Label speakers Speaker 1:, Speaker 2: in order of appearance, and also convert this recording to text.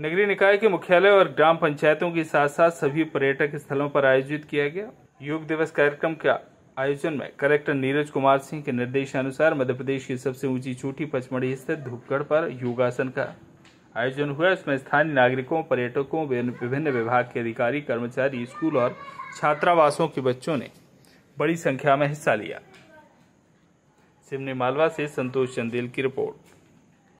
Speaker 1: नगरीय निकाय के मुख्यालय और ग्राम पंचायतों के साथ साथ सभी पर्यटक स्थलों पर आयोजित किया गया योग दिवस कार्यक्रम का आयोजन में कलेक्टर नीरज कुमार सिंह के निर्देशानुसार मध्य प्रदेश की सबसे ऊंची चोटी पचमढ़ी स्थित धूपगढ़ पर योगासन का आयोजन हुआ इसमें स्थानीय नागरिकों पर्यटकों विभिन्न विभाग के अधिकारी कर्मचारी स्कूल और छात्रावासों के बच्चों ने बड़ी संख्या में हिस्सा लिया सिमनी मालवा से संतोष चंदेल की रिपोर्ट